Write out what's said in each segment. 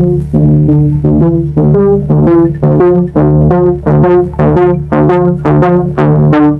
Thank you.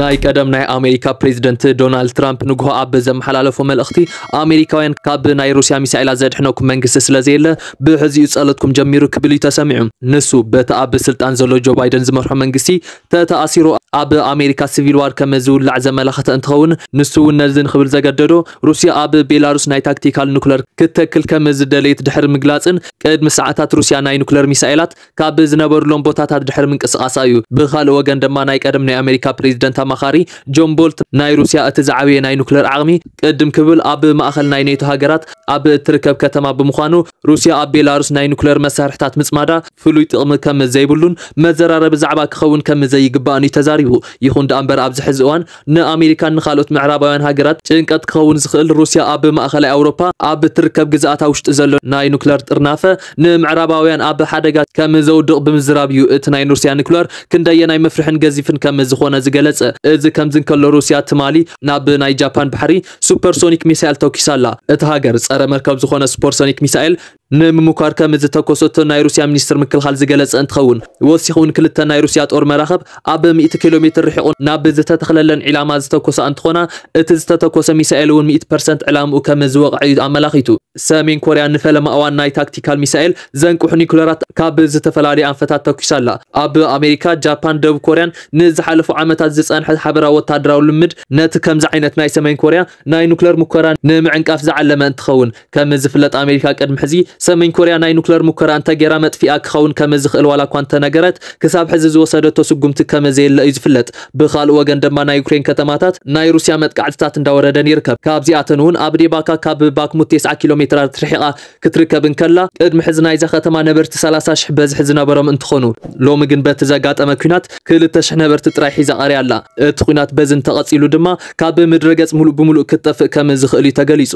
ናይ ቀደም ናይ ኣሜሪካ ፕሬዚደንት ዶናልድ ትራምፕ ንግሆ ኣብ ዘመሓላለፎ መልእኽቲ ኣሜሪካውያን ካብ ናይ ሩስያ ሚሳኤላት ዘድሕነኩም መንግስቲ ስለዘየለ ብሕዚኡ ጸሎትኩም ጀሚሩ ክብል እዩ ተሰሚዑ ንሱ በቲ ኣብ ስልጣን ዘሎ ጆ ባይደን ዝመርሖ መንግስቲ ተተኣሲሩ ኣብ ኣሜሪካ ሲቪል ዋር ከም ዝውላዕ ዘመላኽተ እንትኸውን ንሱ እውን ነዚ ንክብል ዘገደዶ ሩስያ ኣብ ቤላሩስ ናይ ታክቲካል ኑክለር ክተክል ከም ዝደለየት ድሕሪ ምግላፅን ቅድሚ ሰዓታት ሩስያ ናይ ኑክለር ሚሳኤላት ካብ ዝነበሩሎም ቦታታት ድሕሪ ምንቅስቃሳ እዩ ብካልእ ወገን ድማ ናይ ቀደም ናይ ኣሜሪካ ፕሬዚደንት ተመኻሪ ጆን ቦልት ናይ ሩስያ እቲ ዝዓበየ ናይ ኑክለር ዓቕሚ ቅድም ክብል ኣብ ማእኸል ናይ ኔቶ ሃገራት ኣብ እትርከብ ከተማ ብምዃኑ ሩስያ ኣብ ቤላሩስ ናይ ኑክለር መሳርሕታት ምፅማዳ ፍሉይ ጥቕሚ ከም ዘይብሉን መዘራረቢ ዛዕባ ክኸውን ከም ዘይግባእን እዩ ተዛሪቡ። ይኹን ደኣ እምበር ኣብዚ ሕዚ እዋን ንኣሜሪካን ንካልኦት ምዕራባውያን ሃገራት ጭንቀት ክኸውን ዝኽእል ሩስያ ኣብ ማእኸላይ ኣውሮፓ ኣብ እትርከብ ግዝኣታ ውሽጢ ዘሎ ናይ ኑክለር ጥርናፈ ንምዕራባውያን ኣብ ሓደጋ ከም ዘውድቕ ብምዝራብ እዩ እቲ ናይ ሩስያ ኑክለር ክንደየናይ ምፍርሕን ገዚፍን ከም ዝኾነ ዝገለጸ እዚ ከምዚ ከሎ ሩስያ ትማሊ ናብ ናይ ጃፓን ባሕሪ ሱፐርሶኒክ ሚሳኤል ተኪሳ ኣላ እቲ ሃገር ፀረ መርከብ ዝኾነ ሱፐርሶኒክ ሚሳኤል ንምምኳርካ ምዝተኮሰቶ ናይ ሩስያ ሚኒስትር ምክልኻል ዝገለጸ እንትኸውን ወሲኹን ክልተ ናይ ሩስያ ጦር መራኸብ ኣብ 100 ኪሎ ሜትር ርሒቑ ናብ ዝተተኽለለን ዒላማ ዝተኮሳ እንትኾና እቲ ዝተተኮሰ ሚሳኤል እውን 100 ፐርሰንት ዕላምኡ ከም ዝወቕዐ እዩ ኣመላኺቱ ሰሜን ኮርያ ንፈለማ እዋን ናይ ታክቲካል ሚሳኤል ዘንቅሑ ኒኩለራት ካብ ዝተፈላለዩ ኣንፈታት ተኪሳ ኣላ ኣብ ኣሜሪካ ጃፓን ደቡብ ኮርያን ንዝሓለፉ ዓመታት ዝፀንሐ ሓበራዊ ወታደራዊ ልምድ ነቲ ከምዚ ዓይነት ናይ ሰሜን ኮርያ ናይ ኑክለር ሙከራ ንምዕንቃፍ ዝዓለመ እንትኸውን ከም ዝፍለጥ ኣሜሪካ ቅድሚ ሕዚ ሰሜን ኮርያ ናይ ኑክለር ሙከራ እንተገይራ መጥፊኣ ክኸውን ከመዝኽእል ዋላ እኳ እንተነገረት ክሳብ ሕዚ ዝወሰደቶ ስጉምቲ ከመዘየለ እዩ ዝፍለጥ ብካልእ ወገን ድማ ናይ ዩክሬን ከተማታት ናይ ሩስያ መጥቃዕትታት እንዳወረደን ይርከብ ካብዚኣተን እውን ኣብ ዴባካ ካብ ባክሙት 90 ኪሎ ሜትራት ርሒቓ ክትርከብ እንከላ ቅድሚ ሕዚ ናይዛ ከተማ ነበርቲ 30 ሽሕ በዝሒ ዝነበሮም እንትኾኑ ሎሚ ግን በቲ ዘጋጠመ ኩናት ክልተ 2,000 ነበርቲ ጥራይ ሒዛ ቀሪያ ኣላ እቲ ኩናት በዝን ተቐፂሉ ድማ ካብ ምድረ ገጽ ሙሉእ ብምሉእ ክትጠፍእ ከም ዝኽእል እዩ ተገሊጹ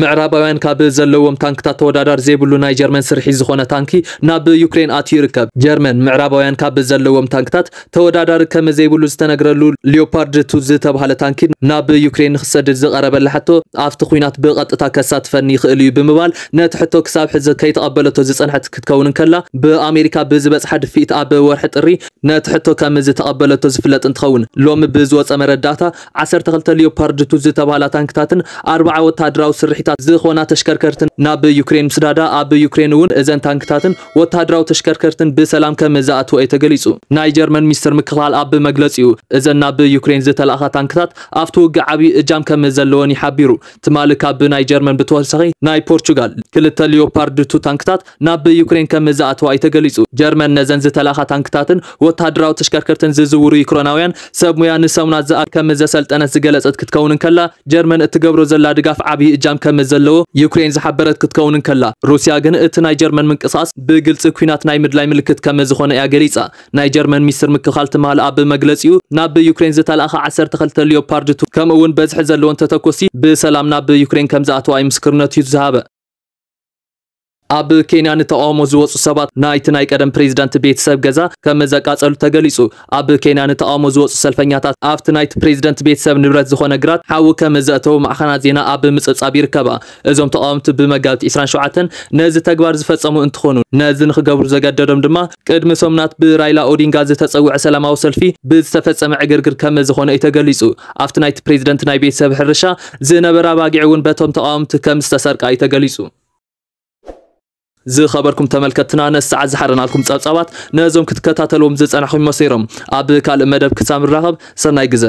ምዕራባውያን ካብ ዘለዎም ታንክታት ተወዳዳር ዘይብሉ ናይ ጀርመን ስርሒት ዝኾነ ታንኪ ናብ ዩክሬን ኣትዩ ይርከብ ጀርመን ምዕራባውያን ካብ ዘለዎም ታንክታት ተወዳዳሪ ከመ ዘይብሉ ዝተነግረሉ ሊዮፓርድ ቱ ዝተባሃለ ታንኪ ናብ ዩክሬን ንክሰድድ ዝቐረበላ ሕቶ ኣብቲ ኩናት ብቐጥታ ከሳትፈኒ ይኽእል እዩ ብምባል ነቲ ሕቶ ክሳብ ሕዚ ከይተቐበለቶ ዝፀንሐት ክትከውን ከላ ብኣሜሪካ ብዝበፅሐ ድፊኢት ኣብ ወርሒ ጥሪ ነቲ ሕቶ ከም ዝተቐበለቶ ዝፍለጥ እንትኸውን ሎሚ ብዝወፀ መረዳእታ 12 ሊዮፓርድ ቱ ዝተባሃላ ታንክታትን ኣርባዓ ወታደራዊ ስርሒ ታንኪታት ዝኾና ተሽከርከርትን ናብ ዩክሬን ምስዳዳ ኣብ ዩክሬን እውን እዘን ታንክታትን ወታደራዊ ተሽከርከርትን ብሰላም ከም እዩ ተገሊጹ ናይ ጀርመን ሚኒስትር ምክልኻል ኣብ መግለጺ እዩ እዘን ናብ ዩክሬን ዝተላእኻ ታንክታት ኣብቲ ውግእ ዓብዪ እጃም ከም ዘለወን ይሓቢሩ ትማል ካብ ናይ ጀርመን ብተወሳኺ ናይ ፖርቹጋል ክልተ ሊዮፓርድ ቱ ታንክታት ናብ ዩክሬን ከም እዩ ተገሊጹ ጀርመን ነዘን ዝተላእኻ ታንክታትን ወታደራዊ ተሽከርከርትን ዝዝውሩ ዩክሮናውያን ሰብ ሙያ ንሰሙና ዝኣ ከም ዘሰልጠነት ዝገለጸት ክትከውን ከላ ጀርመን እትገብሮ ዘላ ድጋፍ ዓብዪ እጃም كمزلو يوكرين زحبرت كتكون كلا روسيا جن ات نايجرمن من قصاص بغل سكوينات ناي مدلاي ملك كتكمز خونه يا غريصا نايجرمن ميستر مكخالت مال اب مغلصيو ناب يوكرين زتال اخ 10 تخلت ليوبارد 2 كمون بزح زلو انت تكوسي بسلامنا بيوكرين كمزاتو اي مسكرنات يذهب ኣብ ኬንያ ንተቃውሞ ዝወፁ ሰባት ናይቲ ናይ ቀደም ፕሬዚዳንት ቤተሰብ ገዛ ከም መዘቃፀሉ ተገሊጹ ኣብ ኬንያ ንተቃውሞ ዝወፁ ሰልፈኛታት ኣብቲ ናይቲ ፕሬዚደንት ቤተሰብ ንብረት ዝኾነ ግራት ሓዊ ከም ዘእተዉ ማዕኸናት ዜና ኣብ ምፅብጻብ ይርከባ እዞም ተቃውምቲ ብመጋቢት 27 ነዚ ተግባር ዝፈፀሙ እንትኾኑ ነዚ ንክገብሩ ዘገደዶም ድማ ቅድሚ ሶምናት ብራይላ ኦዲንጋ ዝተፀውዐ ሰላማዊ ሰልፊ ብዝተፈፀመ ዕግርግር ከም ዝኾነ እዩ ተገሊጹ ኣብቲ ናይቲ ፕሬዚደንት ናይ ቤተሰብ ሕርሻ ዝነበረ ኣባጊዕ እውን በቶም ተቃውምቲ ከም ዝተሰርቃ እዩ ተገሊጹ ዝኸበርኩም ተመልከትና ነስዓት ዝሓረናልኩም ፀብፃባት ነዞም ክትከታተልዎም ዝፀናኹም መሲሮም ኣብ ካልእ መደብ ክሳብ ንራኸብ ሰናይ ግዜ